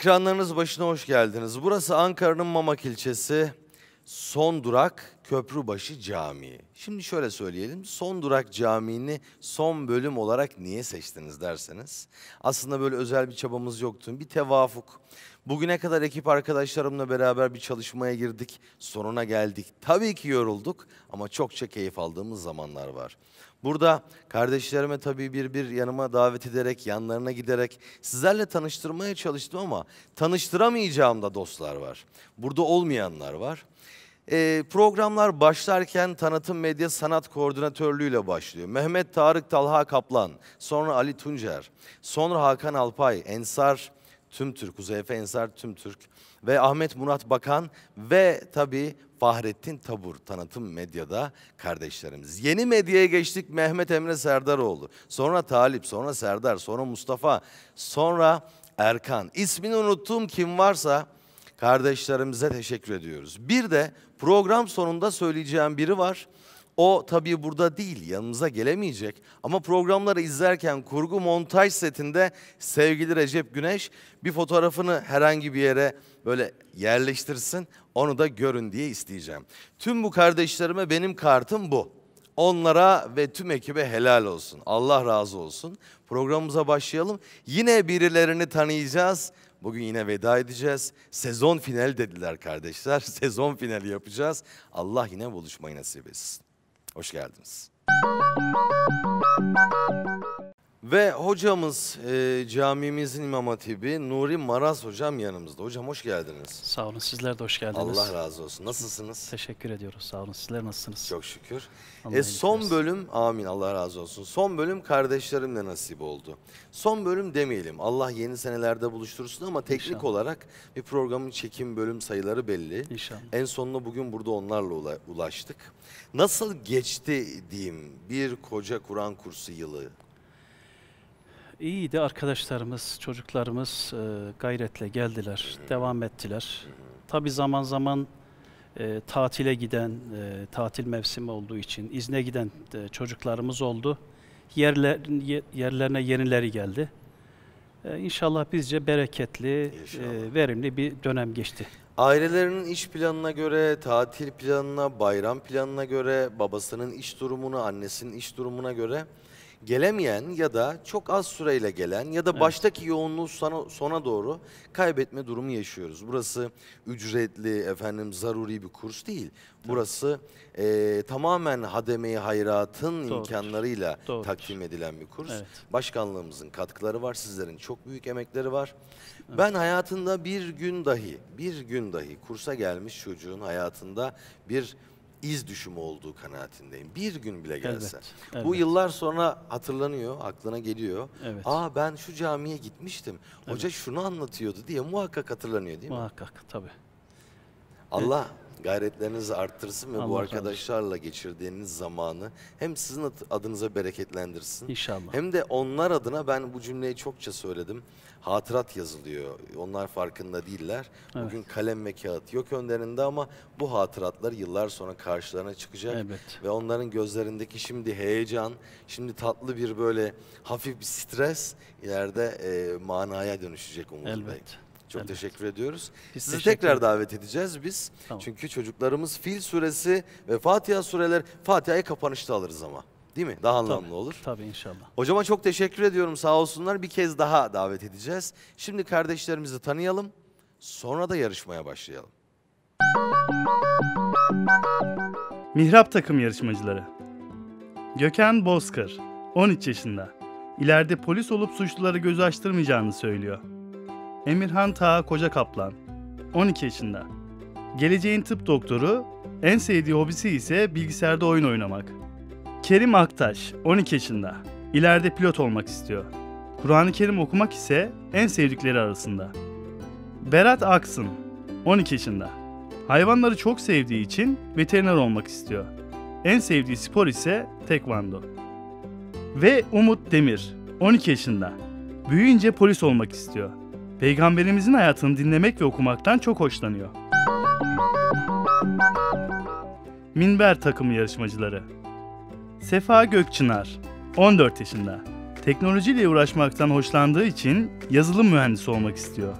Ekranlarınız başına hoş geldiniz. Burası Ankara'nın Mamak ilçesi. Son durak Köprübaşı Camii. Şimdi şöyle söyleyelim. Son durak camiini son bölüm olarak niye seçtiniz derseniz. Aslında böyle özel bir çabamız yoktu. Bir tevafuk. Bugüne kadar ekip arkadaşlarımla beraber bir çalışmaya girdik. Sonuna geldik. Tabii ki yorulduk ama çokça keyif aldığımız zamanlar var. Burada kardeşlerime tabii bir bir yanıma davet ederek, yanlarına giderek sizlerle tanıştırmaya çalıştım ama tanıştıramayacağım da dostlar var. Burada olmayanlar var. E, programlar başlarken tanıtım medya sanat koordinatörlüğüyle başlıyor. Mehmet Tarık Talha Kaplan, sonra Ali Tuncer, sonra Hakan Alpay, Ensar Tüm Tümtürk, Uzeyfe Ensar Türk ve Ahmet Murat Bakan ve tabii Fahrettin Tabur tanıtım medyada kardeşlerimiz. Yeni medyaya geçtik Mehmet Emre Serdaroğlu, sonra Talip, sonra Serdar, sonra Mustafa, sonra Erkan. İsmini unuttuğum kim varsa kardeşlerimize teşekkür ediyoruz. Bir de program sonunda söyleyeceğim biri var. O tabii burada değil, yanımıza gelemeyecek. Ama programları izlerken kurgu montaj setinde sevgili Recep Güneş bir fotoğrafını herhangi bir yere böyle yerleştirsin. Onu da görün diye isteyeceğim. Tüm bu kardeşlerime benim kartım bu. Onlara ve tüm ekibe helal olsun. Allah razı olsun. Programımıza başlayalım. Yine birilerini tanıyacağız. Bugün yine veda edeceğiz. Sezon finali dediler kardeşler. Sezon finali yapacağız. Allah yine buluşmayı nasip etsin. Hoş geldiniz. Ve hocamız, e, camimizin imam hatibi Nuri Maraz hocam yanımızda. Hocam hoş geldiniz. Sağ olun, sizler de hoş geldiniz. Allah razı olsun. Nasılsınız? Teşekkür ediyoruz, sağ olun. Sizler nasılsınız? Çok şükür. e, son bölüm, amin Allah razı olsun. Son bölüm kardeşlerimle nasip oldu. Son bölüm demeyelim, Allah yeni senelerde buluştursun ama teknik İnşallah. olarak bir programın çekim bölüm sayıları belli. İnşallah. En sonunda bugün burada onlarla ulaştık. Nasıl geçti diyeyim bir koca Kur'an kursu yılı? İyiydi arkadaşlarımız, çocuklarımız e, gayretle geldiler, devam ettiler. Tabi zaman zaman e, tatile giden, e, tatil mevsimi olduğu için izne giden e, çocuklarımız oldu. Yerler, yerlerine yenileri geldi. E, inşallah bizce bereketli, e, inşallah. E, verimli bir dönem geçti. Ailelerinin iş planına göre, tatil planına, bayram planına göre, babasının iş durumuna, annesinin iş durumuna göre gelemeyen ya da çok az süreyle gelen ya da evet. baştaki yoğunluğu sona, sona doğru kaybetme durumu yaşıyoruz. Burası ücretli efendim zaruri bir kurs değil. Burası e, tamamen hademeyi hayratın Doğrudur. imkanlarıyla Doğrudur. takdim edilen bir kurs. Evet. Başkanlığımızın katkıları var, sizlerin çok büyük emekleri var. Evet. Ben hayatında bir gün dahi, bir gün dahi kursa gelmiş çocuğun hayatında bir iz düşümü olduğu kanaatindeyim. Bir gün bile gelse. Evet, evet. Bu yıllar sonra hatırlanıyor, aklına geliyor. Evet. Aa ben şu camiye gitmiştim. Hoca evet. şunu anlatıyordu diye muhakkak hatırlanıyor değil mi? Muhakkak tabii. Allah evet. gayretlerinizi arttırsın ve Allah bu arkadaşlarla Allah. geçirdiğiniz zamanı hem sizin adınıza bereketlendirsin. İnşallah. Hem de onlar adına ben bu cümleyi çokça söyledim hatırat yazılıyor. Onlar farkında değiller. Evet. Bugün kalem ve kağıt yok önlerinde ama bu hatıratlar yıllar sonra karşılarına çıkacak. Evet. Ve onların gözlerindeki şimdi heyecan, şimdi tatlı bir böyle hafif bir stres ileride e, manaya dönüşecek Umut Elbet. Bey. Çok evet. teşekkür ediyoruz. Biz Sizi teşekkür tekrar davet edeceğiz biz. Tamam. Çünkü çocuklarımız Fil suresi ve Fatiha sureler Fatiha'yı kapanışta alırız ama. Değil mi? Daha anlamlı tabii, olur. Tabii inşallah. Hocama çok teşekkür ediyorum sağ olsunlar. Bir kez daha davet edeceğiz. Şimdi kardeşlerimizi tanıyalım. Sonra da yarışmaya başlayalım. Mihrap takım yarışmacıları. Gökhan Bozkır, 13 yaşında. İleride polis olup suçluları göz açtırmayacağını söylüyor. Emirhan Taha Koca Kaplan, 12 yaşında. Geleceğin tıp doktoru, en sevdiği hobisi ise bilgisayarda oyun oynamak. Kerim Aktaş, 12 yaşında. İleride pilot olmak istiyor. Kur'an-ı Kerim okumak ise en sevdikleri arasında. Berat Aksın, 12 yaşında. Hayvanları çok sevdiği için veteriner olmak istiyor. En sevdiği spor ise tekvando. Ve Umut Demir, 12 yaşında. Büyüyünce polis olmak istiyor. Peygamberimizin hayatını dinlemek ve okumaktan çok hoşlanıyor. Minber takımı yarışmacıları Sefa Gökçınar, 14 yaşında. Teknolojiyle uğraşmaktan hoşlandığı için yazılım mühendisi olmak istiyor.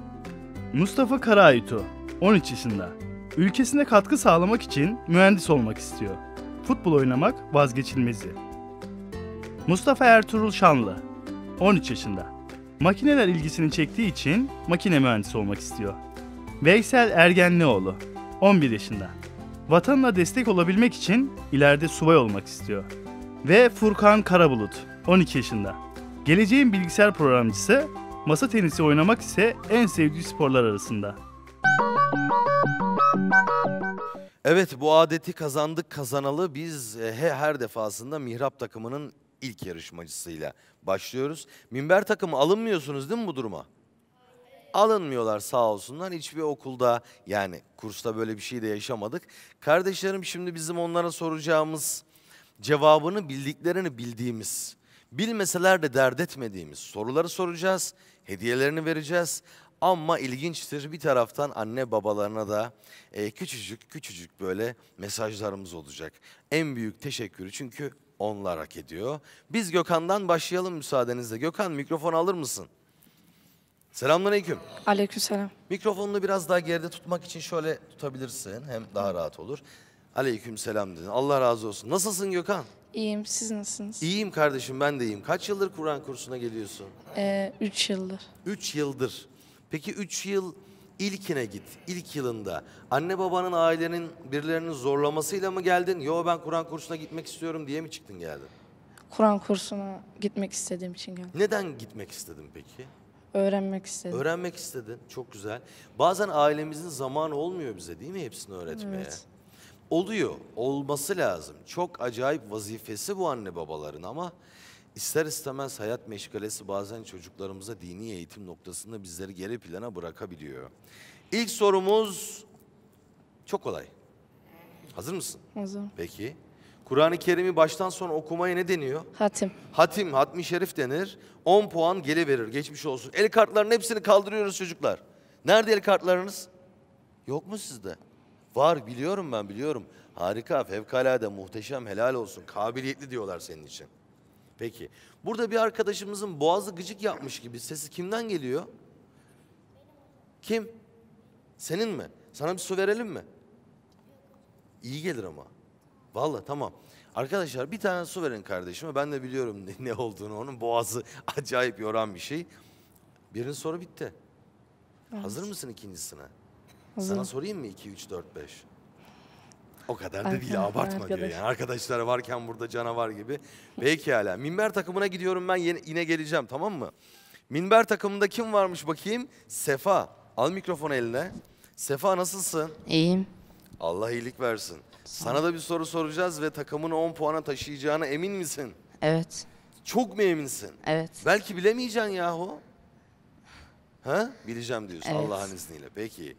Mustafa Karayutu, 13 yaşında. Ülkesine katkı sağlamak için mühendis olmak istiyor. Futbol oynamak vazgeçilmezdi. Mustafa Ertuğrul Şanlı, 13 yaşında. Makineler ilgisini çektiği için makine mühendisi olmak istiyor. Veysel Ergenlioğlu, 11 yaşında. Vatanına destek olabilmek için ileride subay olmak istiyor ve Furkan Karabulut 12 yaşında. Geleceğin bilgisayar programcısı, masa tenisi oynamak ise en sevdiği sporlar arasında. Evet bu adeti kazandık kazanalı biz e, her defasında mihrap takımının ilk yarışmacısıyla başlıyoruz. Minber takımı alınmıyorsunuz değil mi bu duruma? Alınmıyorlar sağ olsunlar. Hiçbir okulda yani kursta böyle bir şey de yaşamadık. Kardeşlerim şimdi bizim onlara soracağımız cevabını bildiklerini bildiğimiz, bilmeseler de dert etmediğimiz soruları soracağız, hediyelerini vereceğiz. Ama ilginçtir bir taraftan anne babalarına da e, küçücük küçücük böyle mesajlarımız olacak. En büyük teşekkürü çünkü onlar hak ediyor. Biz Gökhan'dan başlayalım müsaadenizle. Gökhan mikrofon alır mısın? Selamünaleyküm. Aleykümselam. Mikrofonunu biraz daha geride tutmak için şöyle tutabilirsin. Hem daha rahat olur. Aleyküm selam dedin. Allah razı olsun. Nasılsın Gökhan? İyiyim. Siz nasılsınız? İyiyim kardeşim ben de iyiyim. Kaç yıldır Kur'an kursuna geliyorsun? Ee, üç yıldır. Üç yıldır. Peki üç yıl ilkine git. İlk yılında. Anne babanın ailenin birilerinin zorlamasıyla mı geldin? Yo ben Kur'an kursuna gitmek istiyorum diye mi çıktın geldin? Kur'an kursuna gitmek istediğim için geldim. Neden gitmek istedin peki? Öğrenmek istedim. Öğrenmek istedin. Çok güzel. Bazen ailemizin zamanı olmuyor bize değil mi hepsini öğretmeye? Evet oluyor. Olması lazım. Çok acayip vazifesi bu anne babaların ama ister istemez hayat meşgalesi bazen çocuklarımıza dini eğitim noktasında bizleri geri plana bırakabiliyor. İlk sorumuz çok kolay. Hazır mısın? Hazır. Peki. Kur'an-ı Kerim'i baştan sona okumaya ne deniyor? Hatim. Hatim, hatmi şerif denir. 10 puan geri verir, geçmiş olsun. El kartlarının hepsini kaldırıyoruz çocuklar. Nerede el kartlarınız? Yok mu sizde? Var biliyorum ben biliyorum. Harika, fevkalade, muhteşem, helal olsun. Kabiliyetli diyorlar senin için. Peki. Burada bir arkadaşımızın boğazı gıcık yapmış gibi sesi kimden geliyor? Kim? Senin mi? Sana bir su verelim mi? İyi gelir ama. Vallahi tamam. Arkadaşlar bir tane su verin kardeşime. Ben de biliyorum ne olduğunu. Onun boğazı acayip yoran bir şey. Birinci soru bitti. Evet. Hazır mısın ikincisine? Sana sorayım mı 2, 3, 4, 5? O kadar da değil abartma arkadaş. diyor yani. Arkadaşlar varken burada canavar gibi. Belki hala. Minber takımına gidiyorum ben yine geleceğim tamam mı? Minber takımında kim varmış bakayım? Sefa. Al mikrofon eline. Sefa nasılsın? İyiyim. Allah iyilik versin. Sana da bir soru soracağız ve takımını 10 puana taşıyacağına emin misin? Evet. Çok mu eminsin? Evet. Belki bilemeyeceksin yahu. Ha? Bileceğim diyorsun evet. Allah'ın izniyle. Peki.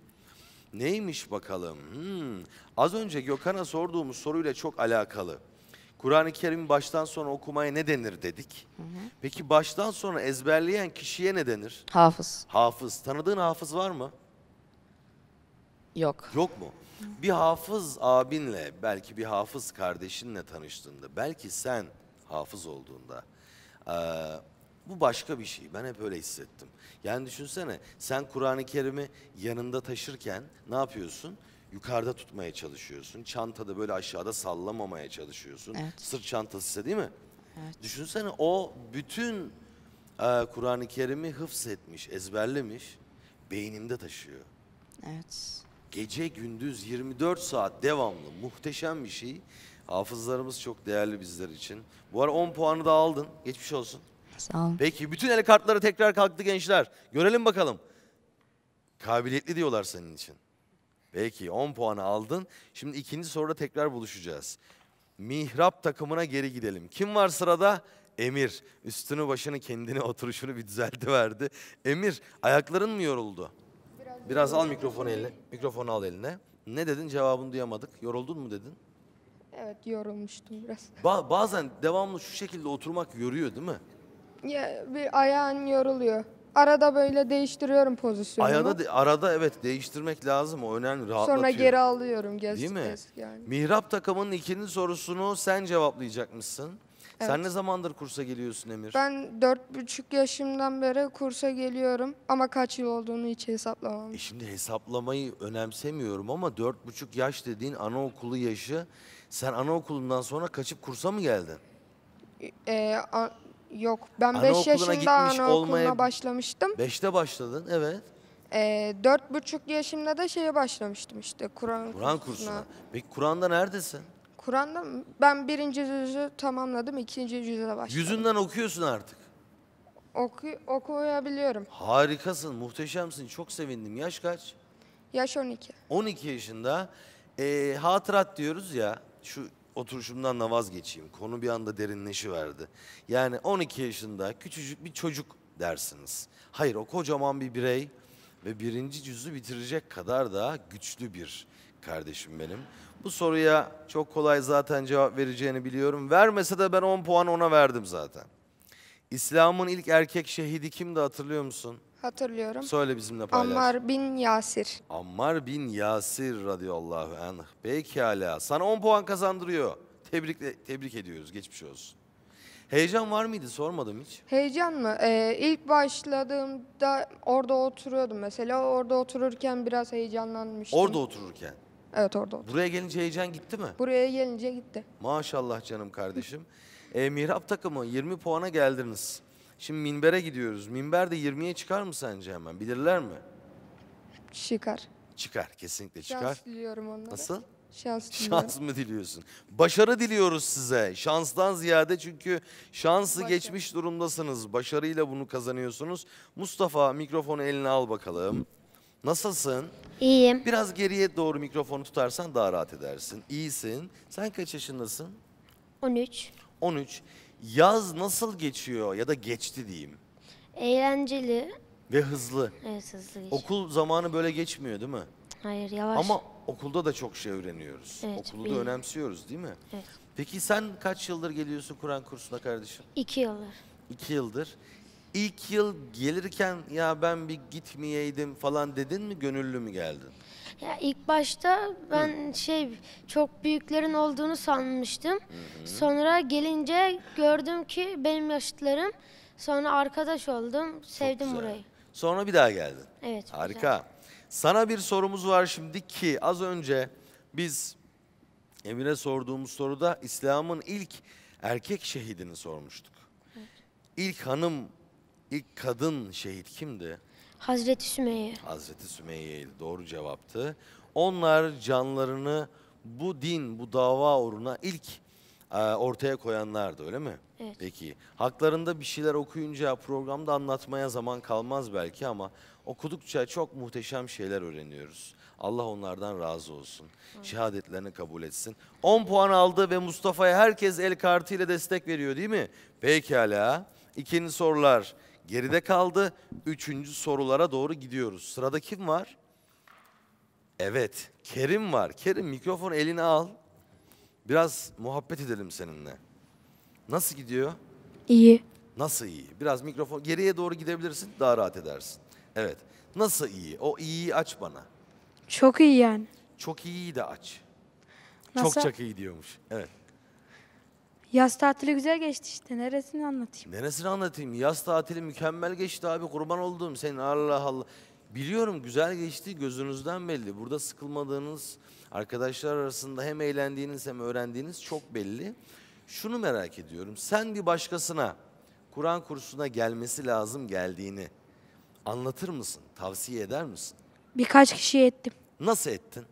Neymiş bakalım? Hmm. Az önce Gökhan'a sorduğumuz soruyla çok alakalı. Kur'an-ı Kerim'i baştan sonra okumaya ne denir dedik. Hı hı. Peki baştan sonra ezberleyen kişiye ne denir? Hafız. Hafız. Tanıdığın hafız var mı? Yok. Yok mu? Hı. Bir hafız abinle, belki bir hafız kardeşinle tanıştığında, belki sen hafız olduğunda, bu başka bir şey. Ben hep öyle hissettim. Yani düşünsene sen Kur'an-ı Kerim'i yanında taşırken ne yapıyorsun? Yukarıda tutmaya çalışıyorsun. Çantada böyle aşağıda sallamamaya çalışıyorsun. Evet. Sırt çantası ise değil mi? Evet. Düşünsene o bütün e, Kur'an-ı Kerim'i hıfz etmiş, ezberlemiş. Beyninde taşıyor. Evet. Gece gündüz 24 saat devamlı muhteşem bir şey. Hafızlarımız çok değerli bizler için. Bu ara 10 puanı da aldın. Geçmiş olsun. Sağ olun. Peki bütün el kartları tekrar kalktı gençler. Görelim bakalım. Kabiliyetli diyorlar senin için. Peki 10 puanı aldın. Şimdi ikinci soruda tekrar buluşacağız. Mihrap takımına geri gidelim. Kim var sırada? Emir. Üstünü başını kendini oturuşunu bir düzeldi verdi. Emir ayakların mı yoruldu? Biraz, Biraz al mikrofonu eline. Mikrofonu al eline. Ne dedin cevabını duyamadık. Yoruldun mu dedin? Evet yorulmuştum biraz. Ba bazen devamlı şu şekilde oturmak yoruyor değil mi? Ya, bir ayağın yoruluyor. Arada böyle değiştiriyorum pozisyonu. Ayada de- arada evet değiştirmek lazım. O önemli. Rahatlatıyor. Sonra geri alıyorum gez Değil mi? gez yani. Mihrap takımının ikinci sorusunu sen cevaplayacakmışsın. Sen ne zamandır kursa geliyorsun Emir? Ben dört buçuk yaşımdan beri kursa geliyorum ama kaç yıl olduğunu hiç hesaplamam. E şimdi hesaplamayı önemsemiyorum ama dört buçuk yaş dediğin anaokulu yaşı. Sen anaokulundan sonra kaçıp kursa mı geldin? Ee, Yok ben 5 yaşında gitmiş anaokuluna başlamıştım. Beşte başladın evet. Ee, Dört buçuk yaşımda da şeye başlamıştım işte Kur'an, Kur'an kursuna. Peki Kur'an'da neredesin? Kur'an'da ben birinci cüzü tamamladım ikinci cüze başladım. Yüzünden okuyorsun artık. Oku, okuyabiliyorum. Harikasın, muhteşemsin. Çok sevindim. Yaş kaç? Yaş 12. 12 yaşında. Ee, hatırat diyoruz ya. Şu oturuşumdan da vazgeçeyim. Konu bir anda derinleşiverdi. Yani 12 yaşında küçücük bir çocuk dersiniz. Hayır o kocaman bir birey ve birinci cüzü bitirecek kadar da güçlü bir kardeşim benim. Bu soruya çok kolay zaten cevap vereceğini biliyorum. Vermese de ben 10 puan ona verdim zaten. İslam'ın ilk erkek şehidi kimdi hatırlıyor musun? Hatırlıyorum. Söyle bizimle paylaş. Ammar bin Yasir. Ammar bin Yasir radıyallahu anh. Pekala. Sana 10 puan kazandırıyor. Tebrik, tebrik ediyoruz. Geçmiş olsun. Heyecan var mıydı? Sormadım hiç. Heyecan mı? Ee, ilk başladığımda orada oturuyordum mesela. Orada otururken biraz heyecanlanmıştım. Orada otururken? Evet orada oturdum. Buraya gelince heyecan gitti mi? Buraya gelince gitti. Maşallah canım kardeşim. ee, mihrap takımı 20 puana geldiniz. Şimdi minbere gidiyoruz. Minber de 20'ye çıkar mı sence hemen? Bilirler mi? Çıkar. Çıkar, kesinlikle çıkar. Şans diliyorum onlara. Nasıl? Şans diliyorum. Şans mı diliyorsun? Başarı diliyoruz size. Şanstan ziyade çünkü şansı Başarı. geçmiş durumdasınız. Başarıyla bunu kazanıyorsunuz. Mustafa mikrofonu eline al bakalım. Nasılsın? İyiyim. Biraz geriye doğru mikrofonu tutarsan daha rahat edersin. İyisin. Sen kaç yaşındasın? 13. 13. Yaz nasıl geçiyor ya da geçti diyeyim? Eğlenceli. Ve hızlı. Evet hızlı geçiyor. Okul zamanı böyle geçmiyor değil mi? Hayır yavaş. Ama okulda da çok şey öğreniyoruz. Evet, Okulu benim. da önemsiyoruz değil mi? Evet. Peki sen kaç yıldır geliyorsun Kur'an kursuna kardeşim? İki yıldır. İki yıldır. İlk yıl gelirken ya ben bir gitmeyeydim falan dedin mi gönüllü mü geldin? Ya ilk başta ben Hı. şey çok büyüklerin olduğunu sanmıştım. Hı Sonra gelince gördüm ki benim yaşıtlarım. Sonra arkadaş oldum. Sevdim burayı. Sonra bir daha geldin. Evet. Harika. Güzel. Sana bir sorumuz var şimdi ki az önce biz Emine sorduğumuz soruda İslam'ın ilk erkek şehidini sormuştuk. Evet. İlk hanım, ilk kadın şehit kimdi? Hazreti Sümeyye. Hazreti Sümeyye doğru cevaptı. Onlar canlarını bu din, bu dava uğruna ilk e, ortaya koyanlardı öyle mi? Evet. Peki haklarında bir şeyler okuyunca programda anlatmaya zaman kalmaz belki ama okudukça çok muhteşem şeyler öğreniyoruz. Allah onlardan razı olsun. Evet. Şehadetlerini kabul etsin. 10 puan aldı ve Mustafa'ya herkes el kartıyla destek veriyor değil mi? Pekala. İkinci sorular geride kaldı. Üçüncü sorulara doğru gidiyoruz. Sırada kim var? Evet, Kerim var. Kerim mikrofon eline al. Biraz muhabbet edelim seninle. Nasıl gidiyor? İyi. Nasıl iyi? Biraz mikrofon geriye doğru gidebilirsin, daha rahat edersin. Evet. Nasıl iyi? O iyiyi aç bana. Çok iyi yani. Çok iyiyi de aç. Nasıl? Çok çok iyi diyormuş. Evet. Yaz tatili güzel geçti işte. Neresini anlatayım? Neresini anlatayım? Yaz tatili mükemmel geçti abi. Kurban oldum senin Allah Allah. Biliyorum güzel geçti gözünüzden belli. Burada sıkılmadığınız, arkadaşlar arasında hem eğlendiğiniz hem öğrendiğiniz çok belli. Şunu merak ediyorum. Sen bir başkasına Kur'an kursuna gelmesi lazım geldiğini anlatır mısın? Tavsiye eder misin? Birkaç kişiye ettim. Nasıl ettin?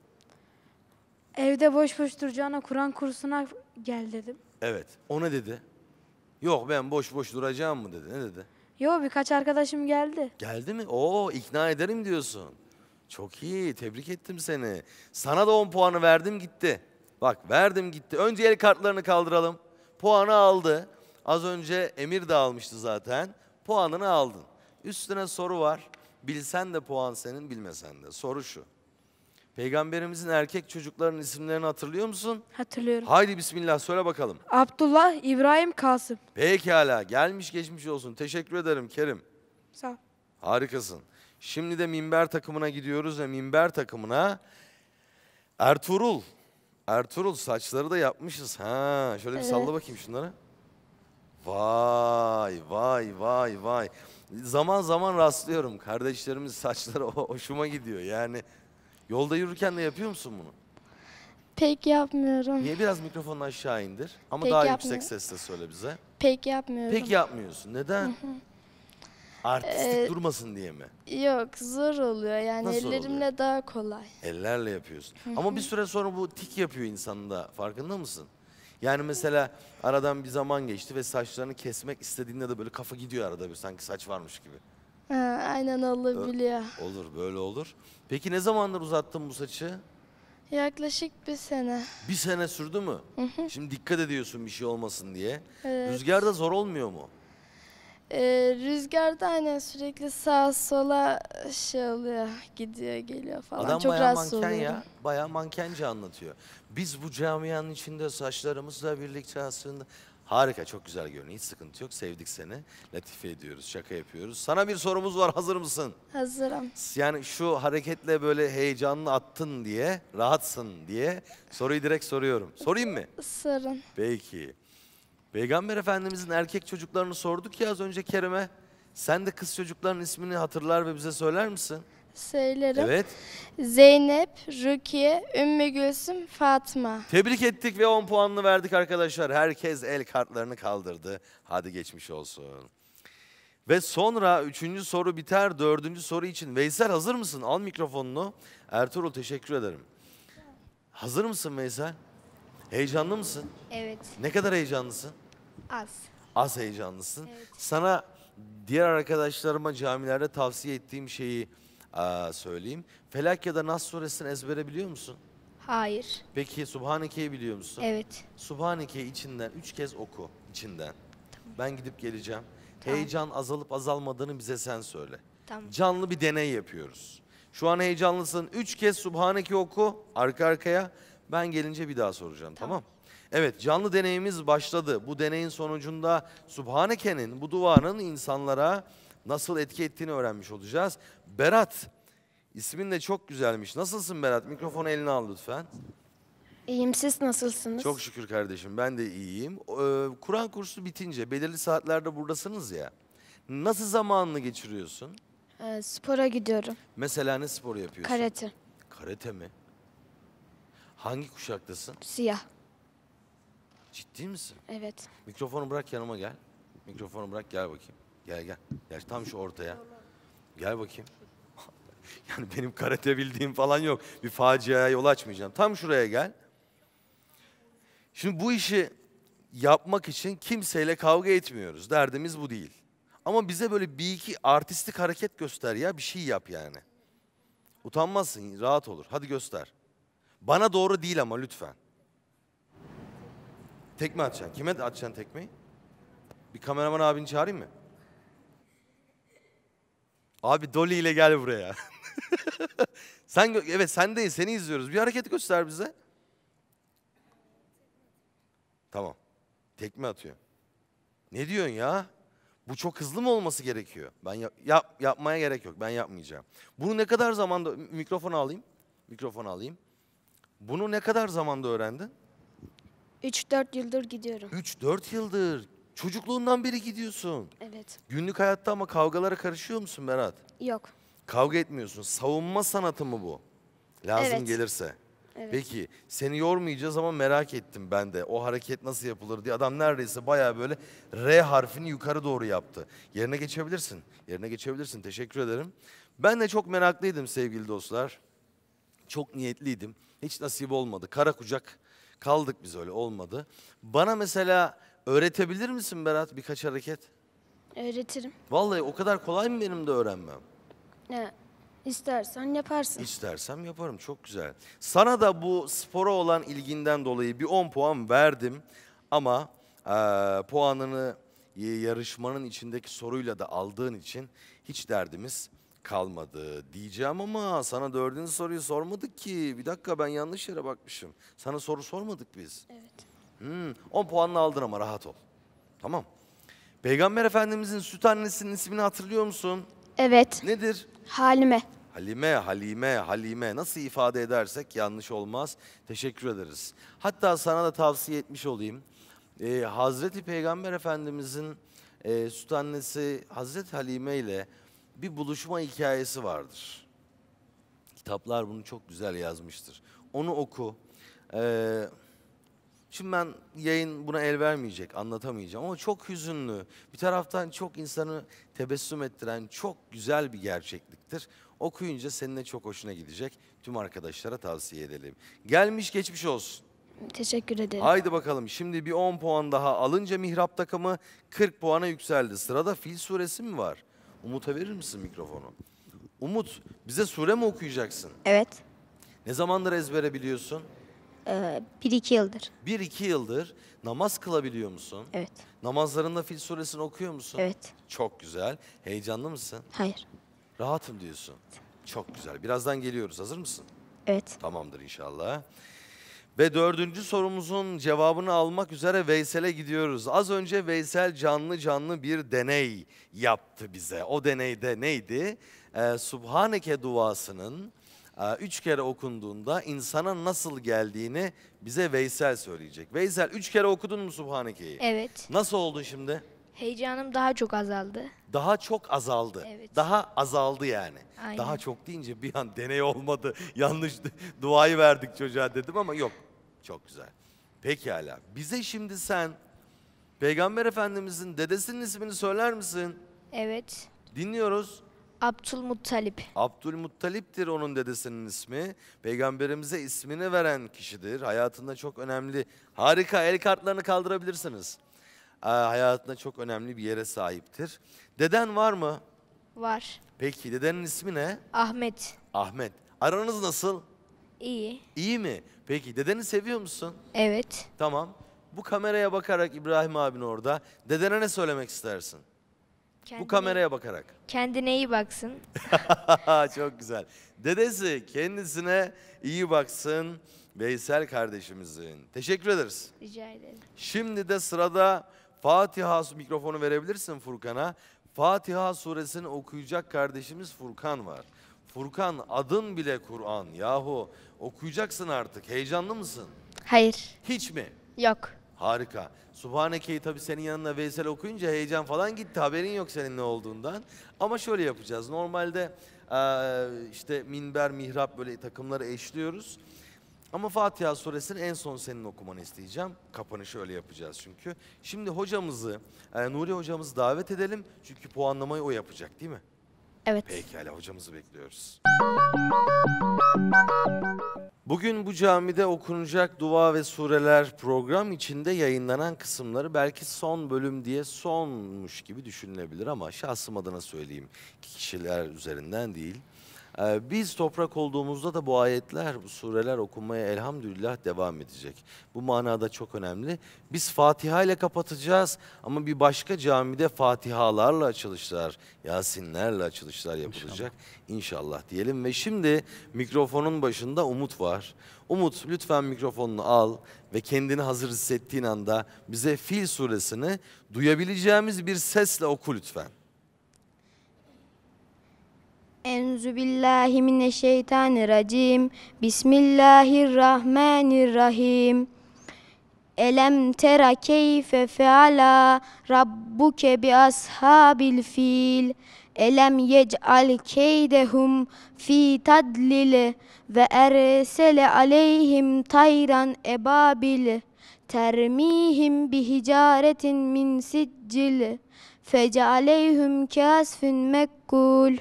Evde boş boş duracağına Kur'an kursuna gel dedim. Evet. O ne dedi? Yok ben boş boş duracağım mı dedi. Ne dedi? Yo birkaç arkadaşım geldi. Geldi mi? Oo ikna ederim diyorsun. Çok iyi. Tebrik ettim seni. Sana da 10 puanı verdim gitti. Bak verdim gitti. Önce el kartlarını kaldıralım. Puanı aldı. Az önce Emir de almıştı zaten. Puanını aldın. Üstüne soru var. Bilsen de puan senin, bilmesen de. Soru şu. Peygamberimizin erkek çocuklarının isimlerini hatırlıyor musun? Hatırlıyorum. Haydi bismillah söyle bakalım. Abdullah, İbrahim, Kasım. Pekala gelmiş geçmiş olsun. Teşekkür ederim Kerim. Sağ ol. Harikasın. Şimdi de minber takımına gidiyoruz ve minber takımına Ertuğrul. Ertuğrul saçları da yapmışız. Ha, şöyle bir evet. salla bakayım şunlara. Vay vay vay vay. Zaman zaman rastlıyorum. Kardeşlerimiz saçları hoşuma gidiyor. Yani Yolda yürürken de yapıyor musun bunu? Pek yapmıyorum. Niye biraz mikrofonu aşağı indir ama Pek daha yapmıyor. yüksek sesle söyle bize. Pek yapmıyorum. Pek yapmıyorsun. Neden? Artistik Ee, durmasın diye mi? Yok zor oluyor yani Nasıl ellerimle daha kolay. Ellerle yapıyorsun. Ama bir süre sonra bu tik yapıyor insanda farkında mısın? Yani mesela aradan bir zaman geçti ve saçlarını kesmek istediğinde de böyle kafa gidiyor arada bir sanki saç varmış gibi. Ha, aynen olabiliyor. Olur böyle olur. Peki ne zamandır uzattın bu saçı? Yaklaşık bir sene. Bir sene sürdü mü? Şimdi dikkat ediyorsun bir şey olmasın diye. Evet. Rüzgarda zor olmuyor mu? Ee, rüzgarda aynen sürekli sağa sola şey oluyor, gidiyor geliyor falan. Adam Çok bayağı rahatsız manken oluyorum. ya. Bayağı mankenci anlatıyor. Biz bu camianın içinde saçlarımızla birlikte aslında Harika çok güzel görünüyor. Hiç sıkıntı yok. Sevdik seni. Latife ediyoruz. Şaka yapıyoruz. Sana bir sorumuz var. Hazır mısın? Hazırım. Yani şu hareketle böyle heyecanlı attın diye, rahatsın diye soruyu direkt soruyorum. Sorayım mı? Sorun. Peki. Peygamber Efendimizin erkek çocuklarını sorduk ya az önce Kerim'e. Sen de kız çocukların ismini hatırlar ve bize söyler misin? söylerim. Evet. Zeynep, Rukiye, Ümmü Gülsüm, Fatma. Tebrik ettik ve 10 puanını verdik arkadaşlar. Herkes el kartlarını kaldırdı. Hadi geçmiş olsun. Ve sonra üçüncü soru biter, dördüncü soru için. Veysel hazır mısın? Al mikrofonunu. Ertuğrul teşekkür ederim. Hazır mısın Veysel? Heyecanlı mısın? Evet. Ne kadar heyecanlısın? Az. Az heyecanlısın. Evet. Sana diğer arkadaşlarıma camilerde tavsiye ettiğim şeyi söyleyeyim. Felak ya da Nas suresini ezbere biliyor musun? Hayır. Peki Subhaneke'yi biliyor musun? Evet. Subhaneke içinden üç kez oku içinden. Tamam. Ben gidip geleceğim. Tamam. Heyecan azalıp azalmadığını bize sen söyle. Tamam. Canlı bir deney yapıyoruz. Şu an heyecanlısın. Üç kez Subhaneke oku arka arkaya. Ben gelince bir daha soracağım tamam, tamam. Evet canlı deneyimiz başladı. Bu deneyin sonucunda Subhaneke'nin bu duanın insanlara nasıl etki ettiğini öğrenmiş olacağız. Berat, ismin de çok güzelmiş. Nasılsın Berat? Mikrofonu eline al lütfen. İyiyim siz nasılsınız? Çok şükür kardeşim ben de iyiyim. Ee, Kur'an kursu bitince belirli saatlerde buradasınız ya. Nasıl zamanını geçiriyorsun? Ee, spora gidiyorum. Mesela ne sporu yapıyorsun? Karate. Karate mi? Hangi kuşaktasın? Siyah. Ciddi misin? Evet. Mikrofonu bırak yanıma gel. Mikrofonu bırak gel bakayım. Gel gel. Gel tam şu ortaya. Gel bakayım. yani benim karate bildiğim falan yok. Bir faciaya yol açmayacağım. Tam şuraya gel. Şimdi bu işi yapmak için kimseyle kavga etmiyoruz. Derdimiz bu değil. Ama bize böyle bir iki artistik hareket göster ya. Bir şey yap yani. Utanmazsın. Rahat olur. Hadi göster. Bana doğru değil ama lütfen. Tekme atacaksın. Kime atacaksın tekmeyi? Bir kameraman abini çağırayım mı? Abi Dolly ile gel buraya. sen evet sen değil seni izliyoruz. Bir hareket göster bize. Tamam. Tekme atıyor. Ne diyorsun ya? Bu çok hızlı mı olması gerekiyor? Ben yap, yap yapmaya gerek yok. Ben yapmayacağım. Bunu ne kadar zamanda mikrofon alayım? Mikrofon alayım. Bunu ne kadar zamanda öğrendin? 3-4 yıldır gidiyorum. 3-4 yıldır. Çocukluğundan beri gidiyorsun. Evet. Günlük hayatta ama kavgalara karışıyor musun Berat? Yok. Kavga etmiyorsun. Savunma sanatı mı bu? Lazım Evet. gelirse. Evet. Peki seni yormayacağız ama merak ettim ben de. O hareket nasıl yapılır diye adam neredeyse bayağı böyle R harfini yukarı doğru yaptı. Yerine geçebilirsin. Yerine geçebilirsin. Teşekkür ederim. Ben de çok meraklıydım sevgili dostlar. Çok niyetliydim. Hiç nasip olmadı. Kara kucak kaldık biz öyle olmadı. Bana mesela Öğretebilir misin Berat birkaç hareket? Öğretirim. Vallahi o kadar kolay mı benim de öğrenmem? Ne? İstersen yaparsın. İstersem yaparım. Çok güzel. Sana da bu spora olan ilginden dolayı bir 10 puan verdim. Ama e, puanını yarışmanın içindeki soruyla da aldığın için hiç derdimiz kalmadı diyeceğim ama sana dördüncü soruyu sormadık ki. Bir dakika ben yanlış yere bakmışım. Sana soru sormadık biz. Evet. Hmm, 10 puanını aldın ama rahat ol. Tamam. Peygamber Efendimizin süt annesinin ismini hatırlıyor musun? Evet. Nedir? Halime. Halime, Halime, Halime nasıl ifade edersek yanlış olmaz. Teşekkür ederiz. Hatta sana da tavsiye etmiş olayım. Ee, Hazreti Peygamber Efendimizin e, süt annesi Hazreti Halime ile bir buluşma hikayesi vardır. Kitaplar bunu çok güzel yazmıştır. Onu oku. Ee, Şimdi ben yayın buna el vermeyecek, anlatamayacağım ama çok hüzünlü. Bir taraftan çok insanı tebessüm ettiren çok güzel bir gerçekliktir. Okuyunca seninle çok hoşuna gidecek. Tüm arkadaşlara tavsiye edelim. Gelmiş geçmiş olsun. Teşekkür ederim. Haydi bakalım şimdi bir 10 puan daha alınca mihrap takımı 40 puana yükseldi. Sırada Fil suresi mi var? Umut'a verir misin mikrofonu? Umut bize sure mi okuyacaksın? Evet. Ne zamandır ezbere biliyorsun? E, bir iki yıldır. Bir iki yıldır namaz kılabiliyor musun? Evet. Namazlarında Fil suresini okuyor musun? Evet. Çok güzel. Heyecanlı mısın? Hayır. Rahatım diyorsun. Çok güzel. Birazdan geliyoruz. Hazır mısın? Evet. Tamamdır inşallah. Ve dördüncü sorumuzun cevabını almak üzere Veysel'e gidiyoruz. Az önce Veysel canlı canlı bir deney yaptı bize. O deneyde neydi? Ee, Subhaneke duasının ee, üç kere okunduğunda insana nasıl geldiğini bize Veysel söyleyecek. Veysel üç kere okudun mu Subhaneke'yi? Evet. Nasıl oldun şimdi? Heyecanım daha çok azaldı. Daha çok azaldı. Evet. Daha azaldı yani. Aynen. Daha çok deyince bir an deney olmadı. Yanlış duayı verdik çocuğa dedim ama yok. Çok güzel. Pekala. Bize şimdi sen Peygamber Efendimizin dedesinin ismini söyler misin? Evet. Dinliyoruz. Abdülmuttalip. Abdülmuttalip'tir onun dedesinin ismi. Peygamberimize ismini veren kişidir. Hayatında çok önemli. Harika el kartlarını kaldırabilirsiniz. Ee, hayatında çok önemli bir yere sahiptir. Deden var mı? Var. Peki dedenin ismi ne? Ahmet. Ahmet. Aranız nasıl? İyi. İyi mi? Peki dedeni seviyor musun? Evet. Tamam. Bu kameraya bakarak İbrahim abin orada. Dedene ne söylemek istersin? Kendine, Bu kameraya bakarak. Kendine iyi baksın. Çok güzel. Dedesi kendisine iyi baksın Veysel kardeşimizin. Teşekkür ederiz. Rica ederim. Şimdi de sırada Fatiha mikrofonu verebilirsin Furkan'a. Fatiha suresini okuyacak kardeşimiz Furkan var. Furkan adın bile Kur'an yahu okuyacaksın artık. Heyecanlı mısın? Hayır. Hiç mi? Yok. Harika. Subhaneke'yi tabii senin yanına Veysel okuyunca heyecan falan gitti. Haberin yok senin ne olduğundan. Ama şöyle yapacağız. Normalde işte minber, mihrap böyle takımları eşliyoruz. Ama Fatiha suresini en son senin okumanı isteyeceğim. Kapanışı öyle yapacağız çünkü. Şimdi hocamızı, Nuri hocamızı davet edelim. Çünkü puanlamayı o yapacak değil mi? Evet. Pekala hocamızı bekliyoruz. Bugün bu camide okunacak dua ve sureler program içinde yayınlanan kısımları belki son bölüm diye sonmuş gibi düşünülebilir ama şahsım adına söyleyeyim kişiler üzerinden değil. Ee, biz toprak olduğumuzda da bu ayetler, bu sureler okunmaya elhamdülillah devam edecek. Bu manada çok önemli. Biz Fatiha ile kapatacağız ama bir başka camide Fatihalarla açılışlar, Yasinlerle açılışlar yapılacak. İnşallah, İnşallah diyelim ve şimdi mikrofonun başında Umut var. Umut lütfen mikrofonunu al ve kendini hazır hissettiğin anda bize Fil suresini duyabileceğimiz bir sesle oku lütfen. Enzu billahi mineşşeytanirracim. Bismillahirrahmanirrahim. Elem tera keyfe feala rabbuke bi ashabil fil. Elem yec'al keydehum fi tadlil ve ersele aleyhim tayran ebabil. Termihim bi hicaretin min siccil. Fece aleyhüm kasfin mekkul.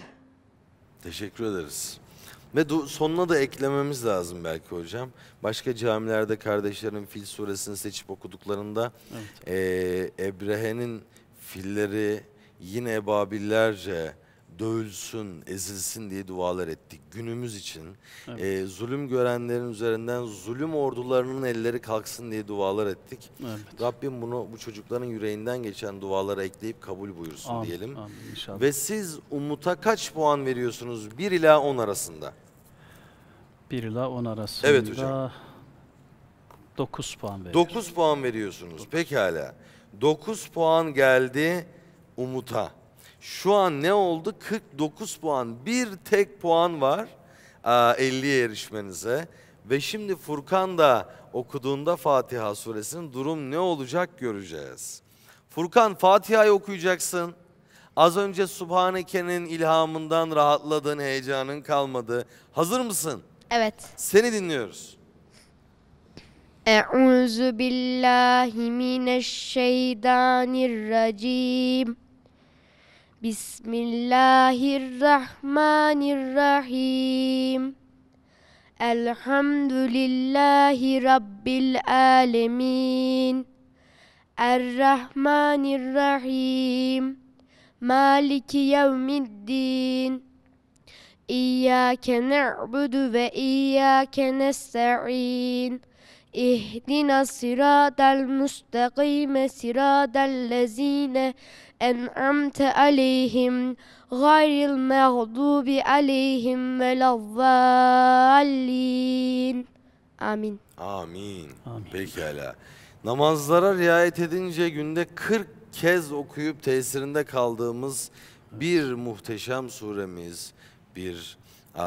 Teşekkür ederiz. Ve sonuna da eklememiz lazım belki hocam. Başka camilerde kardeşlerin Fil suresini seçip okuduklarında evet. e, Ebrehe'nin filleri yine Babillerce dövülsün, ezilsin diye dualar ettik günümüz için. Evet. E, zulüm görenlerin üzerinden zulüm ordularının elleri kalksın diye dualar ettik. Evet. Rabbim bunu bu çocukların yüreğinden geçen dualara ekleyip kabul buyursun amin, diyelim. Amin, inşallah. Ve siz Umut'a kaç puan veriyorsunuz 1 ila 10 arasında? 1 ila 10 arasında. Evet hocam. 9 puan veriyorsunuz. 9 puan veriyorsunuz. Pekala. 9 puan geldi Umut'a. Şu an ne oldu? 49 puan. Bir tek puan var 50'ye e, erişmenize. Ve şimdi Furkan da okuduğunda Fatiha suresinin durum ne olacak göreceğiz. Furkan Fatiha'yı okuyacaksın. Az önce Subhaneke'nin ilhamından rahatladığın heyecanın kalmadı. Hazır mısın? Evet. Seni dinliyoruz. Euzu billahi mineşşeytanirracim. Bismillahirrahmanirrahim. Elhamdülillahi Rabbil alemin. Errahmanirrahim. Maliki yevmiddin. İyyâke na'budu ve iyyâke nesta'in. İhdina sıratel müstakime sıratel lezine en'amte aleyhim gayril mağdubi aleyhim velazzallin. Amin. Amin. Amin. Pekala. Namazlara riayet edince günde 40 kez okuyup tesirinde kaldığımız bir muhteşem suremiz, bir ee,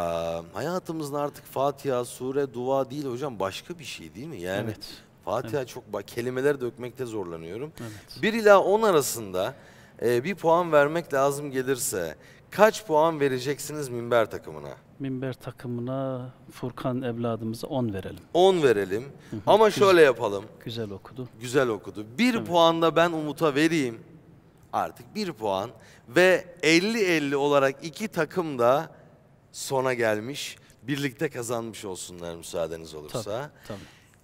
hayatımızda artık Fatiha, sure, dua değil hocam başka bir şey değil mi? Yani evet. Fatiha evet. çok kelimeler dökmekte zorlanıyorum. Evet. 1 ila 10 arasında ee, bir puan vermek lazım gelirse kaç puan vereceksiniz Minber takımına? Minber takımına Furkan evladımıza 10 verelim. 10 verelim ama şöyle yapalım. Güzel okudu. Güzel okudu. Bir evet. puan da ben Umut'a vereyim artık bir puan ve 50-50 olarak iki takım da sona gelmiş birlikte kazanmış olsunlar müsaadeniz olursa. Tabii, tabii.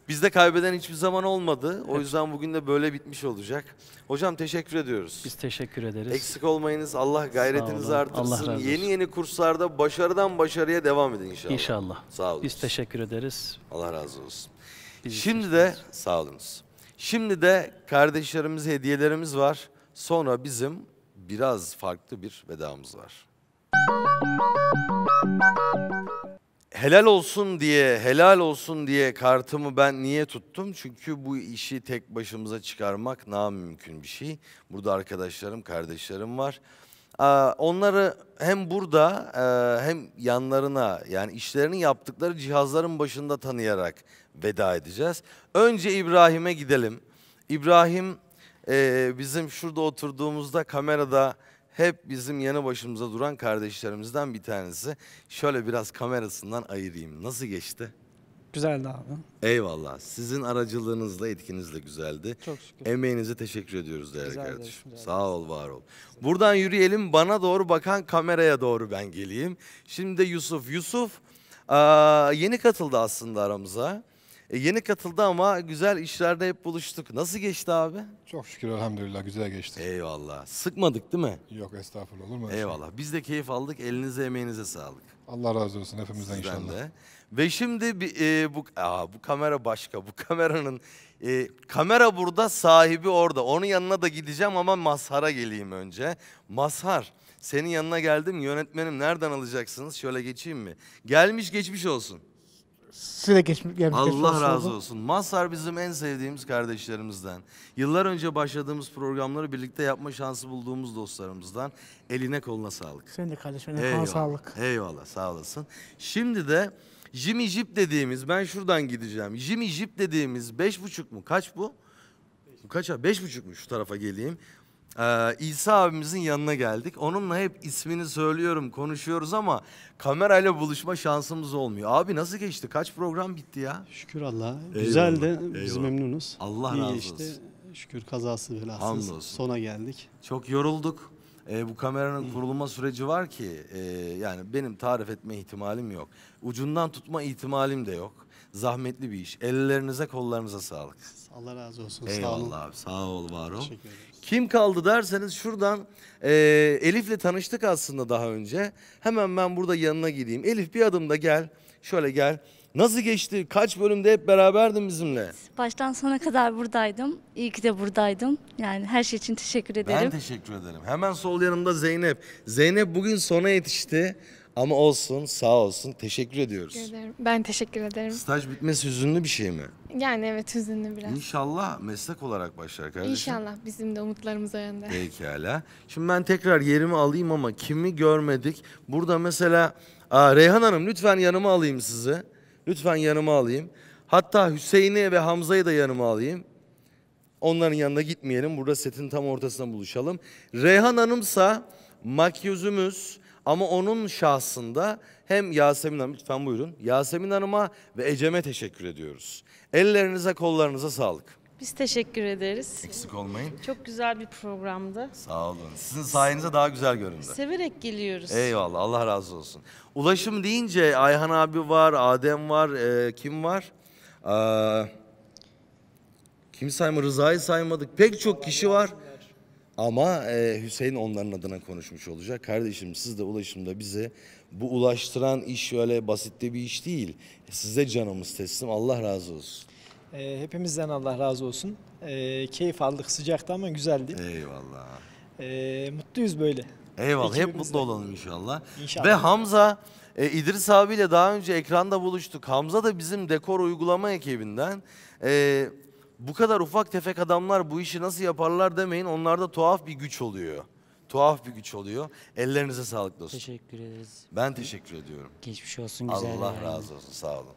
Bizde kaybeden hiçbir zaman olmadı. O yüzden bugün de böyle bitmiş olacak. Hocam teşekkür ediyoruz. Biz teşekkür ederiz. Eksik olmayınız. Allah gayretinizi artırsın. yeni yeni kurslarda başarıdan başarıya devam edin inşallah. İnşallah. Sağ olun. Biz teşekkür ederiz. Allah razı olsun. Biz Şimdi de teşekkür ederiz. sağ olunuz. Şimdi de kardeşlerimize hediyelerimiz var. Sonra bizim biraz farklı bir vedamız var helal olsun diye, helal olsun diye kartımı ben niye tuttum? Çünkü bu işi tek başımıza çıkarmak na mümkün bir şey. Burada arkadaşlarım, kardeşlerim var. Onları hem burada e, hem yanlarına yani işlerini yaptıkları cihazların başında tanıyarak veda edeceğiz. Önce İbrahim'e gidelim. İbrahim e, bizim şurada oturduğumuzda kamerada hep bizim yanı başımıza duran kardeşlerimizden bir tanesi. Şöyle biraz kamerasından ayırayım. Nasıl geçti? Güzeldi abi. Eyvallah. Sizin aracılığınızla, etkinizle güzeldi. Çok şükür. Emeğinize teşekkür ediyoruz değerli Güzeldi, kardeşim. güzeldi. Sağ ol, var ol. Buradan yürüyelim. Bana doğru bakan kameraya doğru ben geleyim. Şimdi de Yusuf. Yusuf aa, yeni katıldı aslında aramıza. E, yeni katıldı ama güzel işlerde hep buluştuk. Nasıl geçti abi? Çok şükür elhamdülillah güzel geçti. Eyvallah. Sıkmadık değil mi? Yok estağfurullah olur mu? Şey? Eyvallah. Biz de keyif aldık. Elinize emeğinize sağlık. Allah razı olsun hepimizden Sizden inşallah. De. Ve şimdi bir, e, bu aa, bu kamera başka. Bu kameranın e, kamera burada, sahibi orada. Onun yanına da gideceğim ama Mazhar'a geleyim önce. Mazhar, senin yanına geldim. Yönetmenim nereden alacaksınız? Şöyle geçeyim mi? Gelmiş geçmiş olsun size geçmiş, gelmiş geçmiş Allah razı olsun. Mazhar bizim en sevdiğimiz kardeşlerimizden. Yıllar önce başladığımız programları birlikte yapma şansı bulduğumuz dostlarımızdan. Eline koluna sağlık. Senin de kardeşim, eline koluna sağlık. Eyvallah, sağ olasın. Şimdi de Jimmy Jeep dediğimiz, ben şuradan gideceğim. Jimmy Jeep dediğimiz beş buçuk mu? Kaç bu? Bu kaç abi? Beş buçukmuş şu tarafa geleyim. Ee, İsa abimizin yanına geldik. Onunla hep ismini söylüyorum, konuşuyoruz ama kamerayla buluşma şansımız olmuyor. Abi nasıl geçti? Kaç program bitti ya? Şükür Allah'a. Güzel de biz memnunuz. Allah İyi razı geçti. olsun. Şükür kazası belasız. Sona geldik. Çok yorulduk. Ee, bu kameranın kurulma süreci var ki e, yani benim tarif etme ihtimalim yok. Ucundan tutma ihtimalim de yok. Zahmetli bir iş. Ellerinize kollarınıza sağlık. Allah razı olsun. Eyvallah sağ olun. abi sağ ol var ol. Kim kaldı derseniz şuradan e, Elif'le tanıştık aslında daha önce. Hemen ben burada yanına gideyim. Elif bir adım da gel. Şöyle gel. Nasıl geçti? Kaç bölümde hep beraberdin bizimle? Baştan sona kadar buradaydım. İyi ki de buradaydım. Yani her şey için teşekkür ederim. Ben teşekkür ederim. Hemen sol yanımda Zeynep. Zeynep bugün sona yetişti. Ama olsun sağ olsun teşekkür ediyoruz. Ederim. Ben teşekkür ederim. Staj bitmesi hüzünlü bir şey mi? Yani evet hüzünlü biraz. İnşallah meslek olarak başlar kardeşim. İnşallah bizim de umutlarımız o yönde. Pekala. Şimdi ben tekrar yerimi alayım ama kimi görmedik? Burada mesela Aa, Reyhan Hanım lütfen yanıma alayım sizi. Lütfen yanıma alayım. Hatta Hüseyin'i ve Hamza'yı da yanıma alayım. Onların yanına gitmeyelim. Burada setin tam ortasında buluşalım. Reyhan Hanım'sa makyözümüz, ama onun şahsında hem Yasemin Hanım, lütfen buyurun. Yasemin Hanım'a ve Ecem'e teşekkür ediyoruz. Ellerinize, kollarınıza sağlık. Biz teşekkür ederiz. Eksik olmayın. Çok güzel bir programdı. Sağ olun. Sizin sayenizde daha güzel göründü. Severek geliyoruz. Eyvallah, Allah razı olsun. Ulaşım deyince Ayhan abi var, Adem var, e, kim var? Ee, kim sayma, Rıza'yı saymadık. Pek çok kişi var. Ama e, Hüseyin onların adına konuşmuş olacak. Kardeşim siz de ulaşımda bize bu ulaştıran iş öyle basit de bir iş değil. Size canımız teslim. Allah razı olsun. E, hepimizden Allah razı olsun. E, keyif aldık sıcaktı ama güzeldi. Eyvallah. E, mutluyuz böyle. Eyvallah hep mutlu olalım inşallah. inşallah. Ve Hamza e, İdris abiyle daha önce ekranda buluştuk. Hamza da bizim dekor uygulama ekibinden. E, bu kadar ufak tefek adamlar bu işi nasıl yaparlar demeyin. Onlarda tuhaf bir güç oluyor. Tuhaf bir güç oluyor. Ellerinize sağlık dostum. Teşekkür ederiz. Ben teşekkür ediyorum. Geçmiş olsun güzel. Allah yani. razı olsun sağ olun.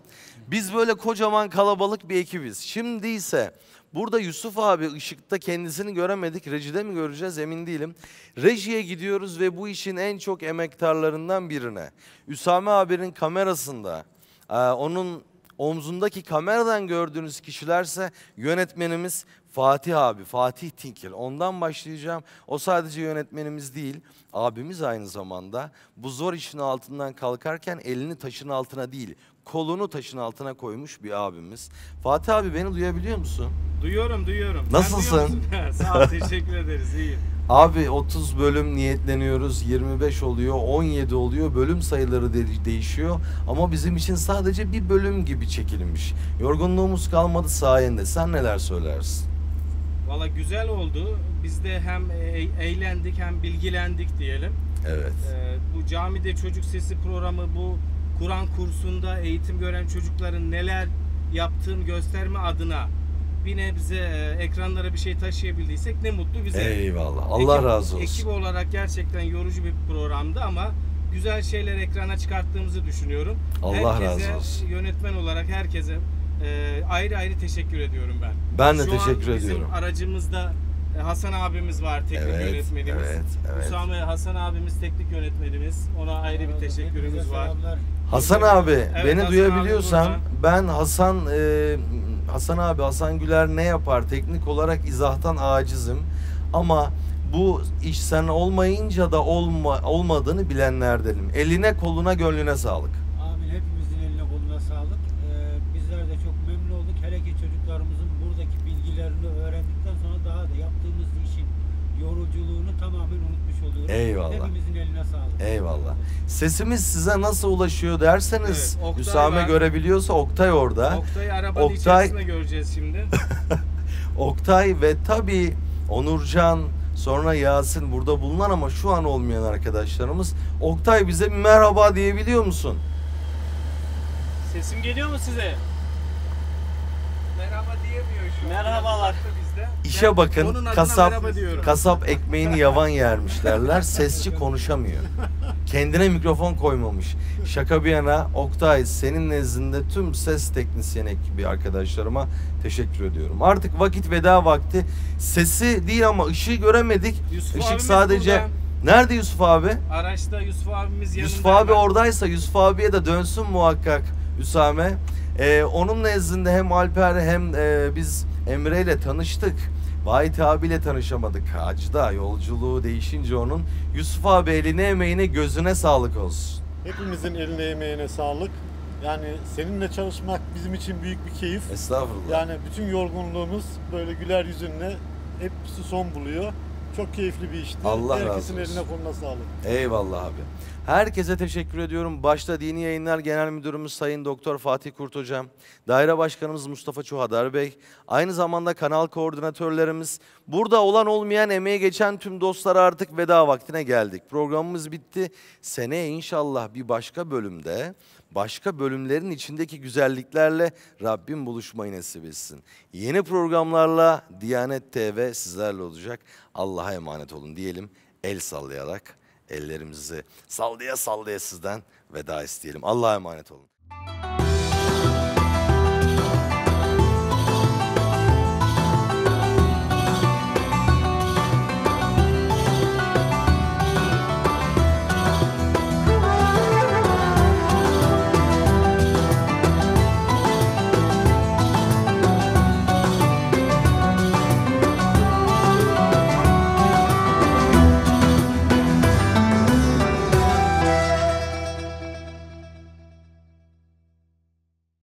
Biz böyle kocaman kalabalık bir ekibiz. Şimdi ise burada Yusuf abi ışıkta kendisini göremedik. Rejide mi göreceğiz emin değilim. Rejiye gidiyoruz ve bu işin en çok emektarlarından birine. Üsame abinin kamerasında e, onun omzundaki kameradan gördüğünüz kişilerse yönetmenimiz Fatih abi, Fatih Tinkil. Ondan başlayacağım. O sadece yönetmenimiz değil, abimiz aynı zamanda. Bu zor işin altından kalkarken elini taşın altına değil, kolunu taşın altına koymuş bir abimiz. Fatih abi beni duyabiliyor musun? Duyuyorum, duyuyorum. Nasılsın? Sağ ol, teşekkür ederiz. İyiyim. Abi 30 bölüm niyetleniyoruz. 25 oluyor, 17 oluyor. Bölüm sayıları de- değişiyor ama bizim için sadece bir bölüm gibi çekilmiş. Yorgunluğumuz kalmadı sayende. Sen neler söylersin? Valla güzel oldu. Biz de hem e, eğlendik hem bilgilendik diyelim. Evet. Ee, bu camide çocuk sesi programı bu Kur'an kursunda eğitim gören çocukların neler yaptığını gösterme adına bir nebze e, ekranlara bir şey taşıyabildiysek ne mutlu bize. Eyvallah. Allah ekip, razı olsun. Ekip olarak gerçekten yorucu bir programdı ama güzel şeyler ekrana çıkarttığımızı düşünüyorum. Allah herkese, razı olsun. Yönetmen olarak herkese e, ayrı ayrı teşekkür ediyorum ben. Ben de Şu teşekkür an bizim ediyorum. aracımızda e, Hasan abimiz var teknik evet, yönetmenimiz. Evet, evet. Hüsam ve Hasan abimiz teknik yönetmenimiz. Ona ayrı bir teşekkürümüz var. Hasan abi evet, beni Hasan duyabiliyorsan abi ben Hasan e, Hasan abi Hasan Güler ne yapar teknik olarak izahtan acizim ama bu iş sen olmayınca da olma, olmadığını bilenlerdenim. Eline koluna gönlüne sağlık. Amin hepimizin eline koluna sağlık. Ee, bizler de çok memnun olduk. Hele ki çocuklarımızın buradaki bilgilerini öğrendikten sonra daha da yaptığımız işin yoruculuğunu tamamen unutmuş oluyoruz. Eyvallah. Hepimizin eline sağlık. Eyvallah. Sesimiz size nasıl ulaşıyor derseniz evet, Oktay Hüsame var. görebiliyorsa Oktay orada. Oktay'ı arabanın Oktay... içerisinde göreceğiz şimdi. Oktay ve tabii Onurcan sonra Yasin burada bulunan ama şu an olmayan arkadaşlarımız. Oktay bize merhaba diyebiliyor musun? Sesim geliyor mu size? merhaba diyemiyor şu an. Merhabalar. İşe bakın kasap kasap ekmeğini yavan yermiş derler. Sesçi konuşamıyor. Kendine mikrofon koymamış. Şaka bir yana Oktay senin nezdinde tüm ses teknisyen ekibi arkadaşlarıma teşekkür ediyorum. Artık vakit veda vakti. Sesi değil ama ışığı göremedik. Yusuf Işık sadece burada. Nerede Yusuf abi? Araçta Yusuf abimiz yanında. Yusuf abi hemen. oradaysa Yusuf abiye de dönsün muhakkak Üsame. E, onun nezdinde hem Alper hem e, biz Emre ile tanıştık. Vahit abiyle tanışamadık. Hacda yolculuğu değişince onun. Yusuf abi eline emeğine gözüne sağlık olsun. Hepimizin eline emeğine sağlık. Yani seninle çalışmak bizim için büyük bir keyif. Estağfurullah. Yani bütün yorgunluğumuz böyle güler yüzünle hepsi son buluyor. Çok keyifli bir işti. Allah razı Herkesin olsun. eline koluna sağlık. Eyvallah abi. Herkese teşekkür ediyorum. Başta Dini Yayınlar Genel Müdürümüz Sayın Doktor Fatih Kurt Hocam, Daire Başkanımız Mustafa Çuhadar Bey, aynı zamanda kanal koordinatörlerimiz, burada olan olmayan emeğe geçen tüm dostlara artık veda vaktine geldik. Programımız bitti. Seneye inşallah bir başka bölümde başka bölümlerin içindeki güzelliklerle Rabbim buluşmayı nasip etsin. Yeni programlarla Diyanet TV sizlerle olacak. Allah'a emanet olun diyelim. El sallayarak ellerimizi sallaya sallaya sizden veda isteyelim. Allah'a emanet olun.